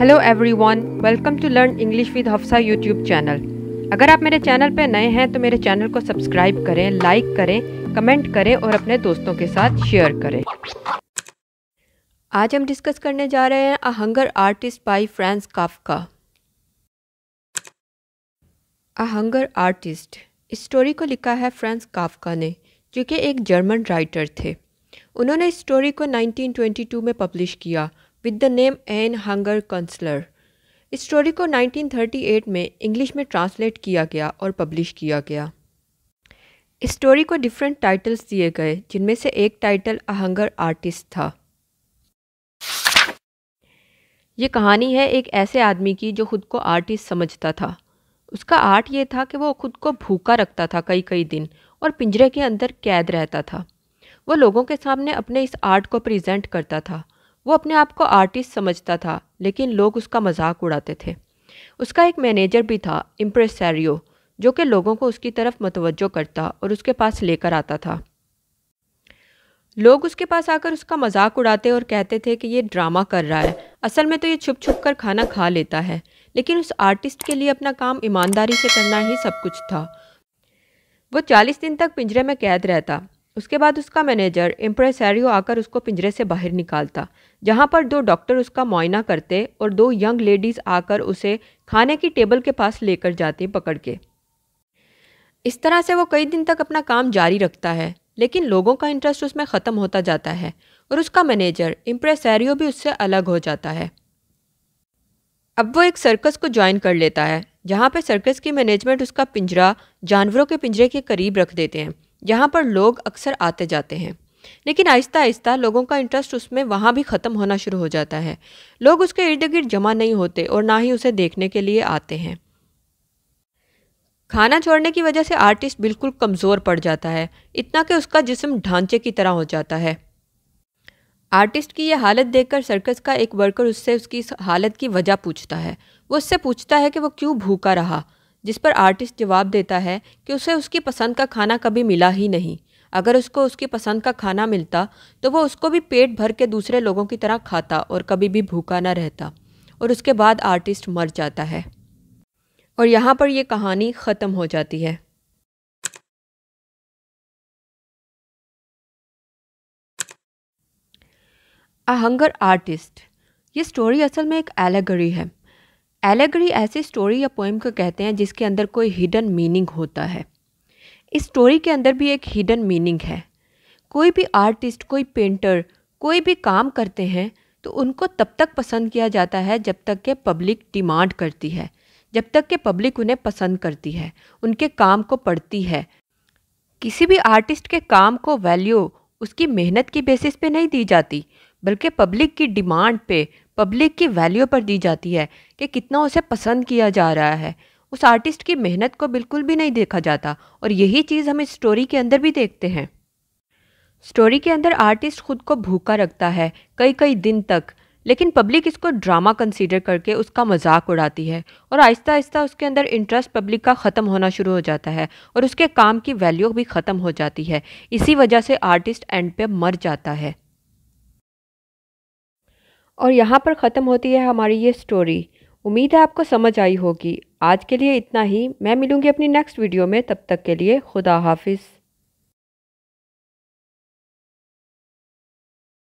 hello everyone welcome to learn English with Hafsa YouTube channel अगर आप मेरे चैनल पर नए हैं तो मेरे चैनल को सब्सक्राइब करें लाइक करें कमेंट करें और अपने दोस्तों के साथ शेयर करें आज हम डिस्कस करने जा रहे हैं a hunger artist by Franz Kafka a hunger artist इस स्टोरी को लिखा है फ्रांस काफका ने जो कि एक जर्मन राइटर थे उन्होंने इस स्टोरी को 1922 में पब्लिश किया with the name an hunger कंसलर इस स्टोरी को 1938 में इंग्लिश में ट्रांसलेट किया गया और पब्लिश किया गया इस स्टोरी को डिफरेंट टाइटल्स दिए गए जिनमें से एक टाइटल अ हंगर आर्टिस्ट था ये कहानी है एक ऐसे आदमी की जो खुद को आर्टिस्ट समझता था उसका आर्ट ये था कि वो खुद को भूखा रखता था कई कई दिन और पिंजरे के अंदर कैद रहता था वो लोगों के सामने अपने इस आर्ट को प्रेजेंट करता था वो अपने आप को आर्टिस्ट समझता था लेकिन लोग उसका मजाक उड़ाते थे उसका एक मैनेजर भी था इम्प्रेसैरियो जो कि लोगों को उसकी तरफ मतवजो करता और उसके पास लेकर आता था लोग उसके पास आकर उसका मजाक उड़ाते और कहते थे कि ये ड्रामा कर रहा है असल में तो ये छुप छुप कर खाना खा लेता है लेकिन उस आर्टिस्ट के लिए अपना काम ईमानदारी से करना ही सब कुछ था वो चालीस दिन तक पिंजरे में कैद रहता उसके बाद उसका मैनेजर इम्प्रेसैरियो आकर उसको पिंजरे से बाहर निकालता जहाँ पर दो डॉक्टर उसका मुआयना करते और दो यंग लेडीज़ आकर उसे खाने की टेबल के पास लेकर जाती पकड़ के इस तरह से वो कई दिन तक अपना काम जारी रखता है लेकिन लोगों का इंटरेस्ट उसमें ख़त्म होता जाता है और उसका मैनेजर इम्प्रेसैरियो भी उससे अलग हो जाता है अब वो एक सर्कस को ज्वाइन कर लेता है जहाँ पे सर्कस की मैनेजमेंट उसका पिंजरा जानवरों के पिंजरे के करीब रख देते हैं जहाँ पर लोग अक्सर आते जाते हैं लेकिन आहिस्ता आहिस्ता लोगों का इंटरेस्ट उसमें वहाँ भी ख़त्म होना शुरू हो जाता है लोग उसके इर्द गिर्द जमा नहीं होते और ना ही उसे देखने के लिए आते हैं खाना छोड़ने की वजह से आर्टिस्ट बिल्कुल कमज़ोर पड़ जाता है इतना कि उसका जिस्म ढांचे की तरह हो जाता है आर्टिस्ट की यह हालत देखकर सर्कस का एक वर्कर उससे उसकी हालत की वजह पूछता है वो उससे पूछता है कि वो क्यों भूखा रहा जिस पर आर्टिस्ट जवाब देता है कि उसे उसकी पसंद का खाना कभी मिला ही नहीं अगर उसको उसकी पसंद का खाना मिलता तो वो उसको भी पेट भर के दूसरे लोगों की तरह खाता और कभी भी भूखा ना रहता और उसके बाद आर्टिस्ट मर जाता है और यहाँ पर यह कहानी ख़त्म हो जाती है अ हंगर आर्टिस्ट ये स्टोरी असल में एक एलेगरी है एलेगरी ऐसी स्टोरी या पोइम को कहते हैं जिसके अंदर कोई हिडन मीनिंग होता है इस स्टोरी के अंदर भी एक हिडन मीनिंग है कोई भी आर्टिस्ट कोई पेंटर कोई भी काम करते हैं तो उनको तब तक पसंद किया जाता है जब तक के पब्लिक डिमांड करती है जब तक के पब्लिक उन्हें पसंद करती है उनके काम को पढ़ती है किसी भी आर्टिस्ट के काम को वैल्यू उसकी मेहनत की बेसिस पे नहीं दी जाती बल्कि पब्लिक की डिमांड पे पब्लिक की वैल्यू पर दी जाती है कि कितना उसे पसंद किया जा रहा है उस आर्टिस्ट की मेहनत को बिल्कुल भी नहीं देखा जाता और यही चीज़ हम इस स्टोरी के अंदर भी देखते हैं स्टोरी के अंदर आर्टिस्ट खुद को भूखा रखता है कई कई दिन तक लेकिन पब्लिक इसको ड्रामा कंसीडर करके उसका मजाक उड़ाती है और आहिस्ता आहिस्ता उसके अंदर इंटरेस्ट पब्लिक का ख़त्म होना शुरू हो जाता है और उसके काम की वैल्यू भी ख़त्म हो जाती है इसी वजह से आर्टिस्ट एंड पे मर जाता है और यहाँ पर ख़त्म होती है हमारी ये स्टोरी उम्मीद है आपको समझ आई होगी आज के लिए इतना ही मैं मिलूँगी अपनी नेक्स्ट वीडियो में तब तक के लिए खुदा हाफिज़